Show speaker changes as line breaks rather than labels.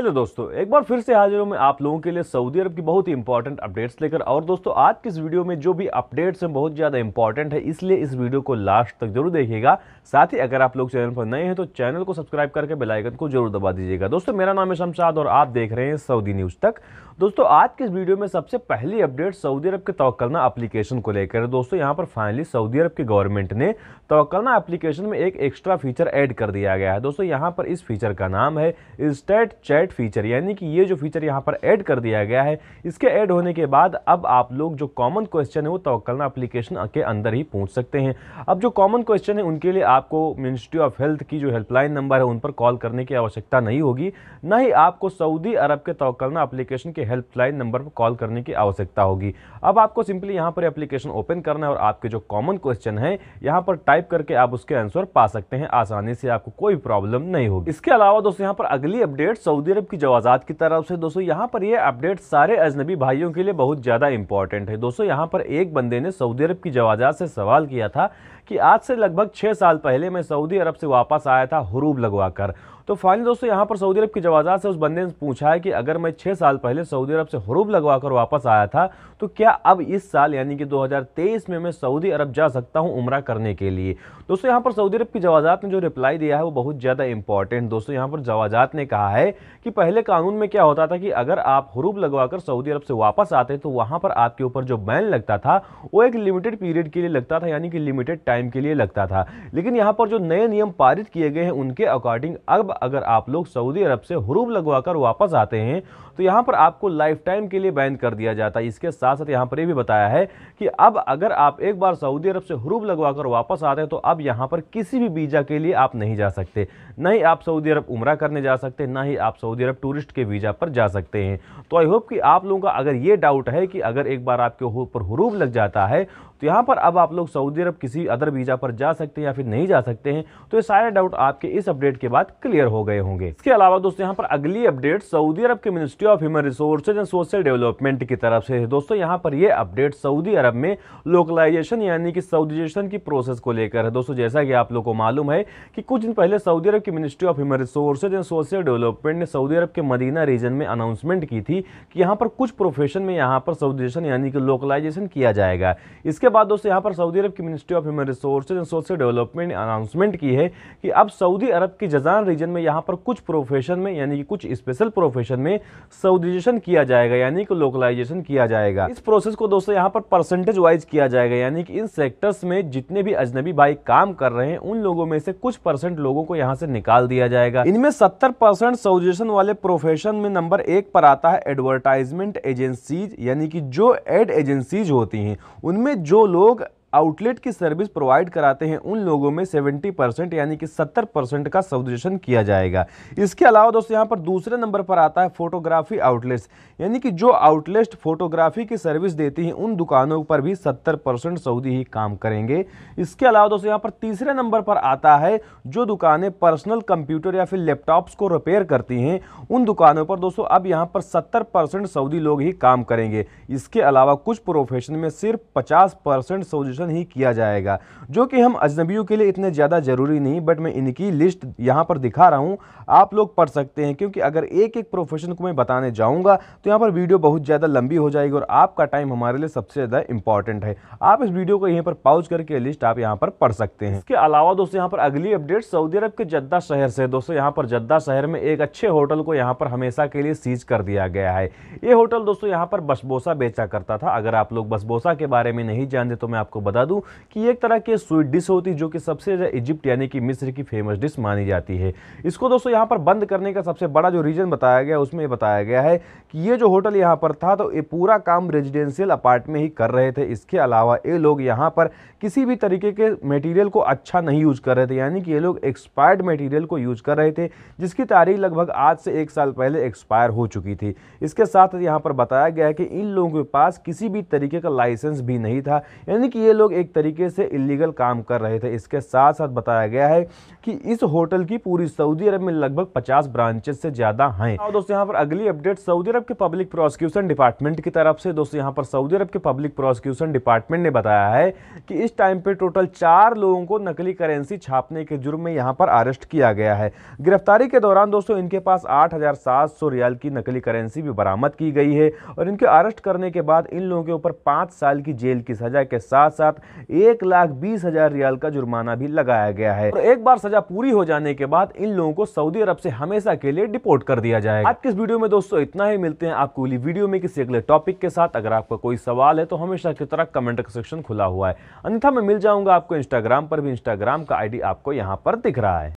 hello दोस्तों एक बार फिर से हाजिर हूँ मैं आप लोगों के लिए सऊदी अरब की बहुत ही इंपॉर्टेंट अपडेट्स लेकर और दोस्तों आज की इस वीडियो में जो भी अपडेट्स हैं बहुत ज़्यादा इंपॉर्टेंट है इसलिए इस वीडियो को लास्ट तक जरूर देखिएगा साथ ही अगर आप लोग चैनल पर नए हैं तो चैनल को सब्सक्राइब करके बेलाइकन को जरूर दबा दीजिएगा दोस्तों मेरा नाम है शमशाद और आप देख रहे हैं सऊदी न्यूज़ तक दोस्तों आज की इस वीडियो में सबसे पहली अपडेट सऊदी अरब के तोकलना एप्लीकेशन को लेकर है दोस्तों यहाँ पर फाइनली सऊदी अरब की गवर्नमेंट ने तोकलना एप्लीकेशन में एक एक्स्ट्रा फीचर ऐड कर दिया गया है दोस्तों यहाँ पर इस फीचर का नाम है स्टेट चैट एड फीचर यानी कि ये जो फीचर यहाँ पर ऐड कर दिया गया है इसके ऐड होने के बाद अब आप लोग जो कॉमन क्वेश्चन है वो तोकलना अप्लीकेशन के अंदर ही पूछ सकते हैं अब जो कॉमन क्वेश्चन है उनके लिए आपको मिनिस्ट्री ऑफ हेल्थ की जो हेल्पलाइन नंबर है उन पर कॉल करने की आवश्यकता नहीं होगी न ही आपको सऊदी अरब के तोकलना अप्लीकेशन के हेल्पलाइन नंबर पर कॉल करने की आवश्यकता होगी अब आपको सिंपली यहाँ पर अप्लीकेशन ओपन करना है और आपके जो कॉमन क्वेश्चन है यहाँ पर टाइप करके आप उसके आंसर पा सकते हैं आसानी से आपको कोई प्रॉब्लम नहीं होगी इसके अलावा दोस्तों यहाँ पर अगली अपडेट सऊदी अरब की जवाजात की तरफ से दोस्तों यहाँ पर ये अपडेट सारे अजनबी भाइयों के लिए बहुत ज़्यादा इंपॉर्टेंट है दोस्तों यहाँ पर एक बंदे ने सऊदी अरब की जवाजात से सवाल किया था कि आज से लगभग छः साल पहले मैं सऊदी अरब से वापस आया था हरूब लगवा कर तो फाइनली दोस्तों यहाँ पर सऊदी अरब की जवाजात से उस बंदे ने पूछा है कि अगर मैं छः साल पहले सऊदी अरब से हरूब लगवाकर वापस आया था तो क्या अब इस साल यानी कि 2023 में मैं सऊदी अरब जा सकता हूँ उम्र करने के लिए दोस्तों यहाँ पर सऊदी अरब की जवाजात ने जो रिप्लाई दिया है वो बहुत ज़्यादा इंपॉर्टेंट दोस्तों यहाँ पर जवाजात ने कहा है कि पहले कानून में क्या होता था कि अगर आप हरूब कर सऊदी अरब से वापस आते तो वहाँ पर आपके ऊपर जो बैन लगता था वो एक लिमिटेड पीरियड के लिए लगता था यानी कि लिमिटेड टाइम के लिए लगता था लेकिन यहाँ पर जो नए नियम पारित किए गए हैं उनके अकॉर्डिंग अब अगर आप लोग सऊदी अरब से हरूब लगवा कर वापस आते हैं तो यहाँ पर आपको लाइफ टाइम के लिए बैन कर दिया जाता है इसके साथ साथ यहाँ पर यह भी बताया है कि अब अगर आप एक बार सऊदी अरब से हरूब लगवा कर वापस आते हैं तो अब यहाँ पर किसी भी वीज़ा के लिए आप नहीं जा सकते ना ही आप सऊदी अरब उम्र करने जा सकते ना ही आप सऊदी अरब टूरिस्ट के वीज़ा पर जा सकते हैं तो आई होप कि आप लोगों का अगर ये डाउट है कि अगर एक बार आपके ऊपर हरूब लग जाता है तो यहाँ पर अब आप लोग सऊदी अरब किसी अदर वीज़ा पर जा सकते हैं या फिर नहीं जा सकते हैं तो ये सारे डाउट आपके इस अपडेट के बाद क्लियर हो गए होंगे इसके अलावा दोस्तों यहाँ पर अगली अपडेट सऊदी अरब के ministry of human resource and social development की तरफ से दोस्तों यहाँ पर ये अपडेट सऊदी अरब में लोकलाइजेशन यानी कि सऊदीजेशन की प्रोसेस को लेकर है दोस्तों जैसा कि आप लोग को मालूम है कि कुछ दिन पहले सऊदी अरब की ministry of human resource and social development ने सऊदी अरब के मदीना रीजन में अनाउंसमेंट की थी कि यहाँ पर कुछ प्रोफेशन में यहाँ पर सऊदीजेशन यानी कि लोकलाइजेशन किया जाएगा इसके बाद दोस्तों यहाँ पर सऊदी अरब की ministry of human resources and social development ने अनाउंसमेंट की है कि अब सऊदी अरब के जजान रीजन में यहाँ पर कुछ प्रोफेशन में यानी कि कुछ स्पेशल प्रोफेशन में सऊदीजेशन किया जाएगा यानी कि लोकलाइजेशन किया जाएगा इस प्रोसेस को दोस्तों यहाँ पर परसेंटेज वाइज किया जाएगा यानी कि इन सेक्टर्स में जितने भी अजनबी भाई काम कर रहे हैं उन लोगों में से कुछ परसेंट लोगों को यहाँ से निकाल दिया जाएगा इनमें सत्तर परसेंट सऊदीजेशन वाले प्रोफेशन में नंबर एक पर आता है एडवर्टाइजमेंट एजेंसीज यानी कि जो एड एजेंसीज होती हैं उनमें जो जो लोग आउटलेट की सर्विस प्रोवाइड कराते हैं उन लोगों में 70 परसेंट यानी कि 70 परसेंट का सब्जेशन किया जाएगा इसके अलावा दोस्तों यहाँ पर दूसरे नंबर पर आता है फोटोग्राफी आउटलेट्स यानी कि जो आउटलेट फोटोग्राफी की सर्विस देती हैं उन दुकानों पर भी 70 परसेंट सऊदी ही काम करेंगे इसके अलावा दोस्तों यहाँ पर तीसरे नंबर पर आता है जो दुकानें पर्सनल कंप्यूटर या फिर लैपटॉप्स को रिपेयर करती हैं उन दुकानों पर दोस्तों अब यहाँ पर सत्तर सऊदी लोग ही काम करेंगे इसके अलावा कुछ प्रोफेशन में सिर्फ पचास परसेंट मेंशन ही किया जाएगा जो कि हम अजनबियों के लिए इतने ज़्यादा ज़रूरी नहीं बट मैं इनकी लिस्ट यहाँ पर दिखा रहा हूँ आप लोग पढ़ सकते हैं क्योंकि अगर एक एक प्रोफेशन को मैं बताने जाऊँगा तो यहाँ पर वीडियो बहुत ज़्यादा लंबी हो जाएगी और आपका टाइम हमारे लिए सबसे ज़्यादा इंपॉर्टेंट है आप इस वीडियो को यहीं पर पाउच करके लिस्ट आप यहाँ पर पढ़ सकते हैं इसके अलावा दोस्तों यहाँ पर अगली अपडेट सऊदी अरब के जद्दा शहर से दोस्तों यहाँ पर जद्दा शहर में एक अच्छे होटल को यहाँ पर हमेशा के लिए सीज कर दिया गया है ये होटल दोस्तों यहाँ पर बसबोसा बेचा करता था अगर आप लोग बसबोसा के बारे में नहीं जानते तो मैं आपको बता दूं कि एक तरह की स्वीट डिश होती है जो कि सबसे ज़्यादा इजिप्ट यानी कि मिस्र की फेमस डिश मानी जाती है इसको दोस्तों यहाँ पर बंद करने का सबसे बड़ा जो रीज़न बताया गया उसमें बताया गया है कि ये जो होटल यहाँ पर था तो ये पूरा काम रेजिडेंशियल अपार्ट में ही कर रहे थे इसके अलावा ये लोग यहाँ पर किसी भी तरीके के मटेरियल को अच्छा नहीं यूज़ कर रहे थे यानी कि ये लोग एक्सपायर्ड मटेरियल को यूज़ कर रहे थे जिसकी तारीख लगभग आज से एक साल पहले एक्सपायर हो चुकी थी इसके साथ यहाँ पर बताया गया है कि इन लोगों के पास किसी भी तरीके का लाइसेंस भी नहीं था यानी कि ये लोग एक तरीके से इलीगल काम कर रहे थे इसके साथ साथ बताया गया है कि इस होटल की पूरी सऊदी अरब में लगभग 50 ब्रांचेस से ज़्यादा हैं और दोस्तों यहाँ पर अगली अपडेट सऊदी अरब के पब्लिक प्रोसिक्यूशन डिपार्टमेंट की तरफ से दोस्तों यहाँ पर सऊदी अरब के पब्लिक प्रोसिक्यूशन डिपार्टमेंट ने बताया है कि इस टाइम पर टोटल चार लोगों को नकली करेंसी छापने के जुर्म में यहाँ पर अरेस्ट किया गया है गिरफ्तारी के दौरान दोस्तों इनके पास आठ रियाल की नकली करेंसी भी बरामद की गई है और इनके अरेस्ट करने के बाद इन लोगों के ऊपर पांच साल की जेल की सजा के साथ साथ साथ एक लाख बीस हजार रियाल का जुर्माना भी लगाया गया है और एक बार सजा पूरी हो जाने के बाद इन लोगों को सऊदी अरब से हमेशा के लिए डिपोर्ट कर दिया जाएगा आज किस वीडियो में दोस्तों इतना ही मिलते हैं आपको अगली वीडियो में किसी अगले टॉपिक के साथ अगर आपका कोई सवाल है तो हमेशा की तरह कमेंट सेक्शन खुला हुआ है अन्यथा मैं मिल जाऊंगा आपको इंस्टाग्राम पर भी इंस्टाग्राम का आईडी आपको यहाँ पर दिख रहा है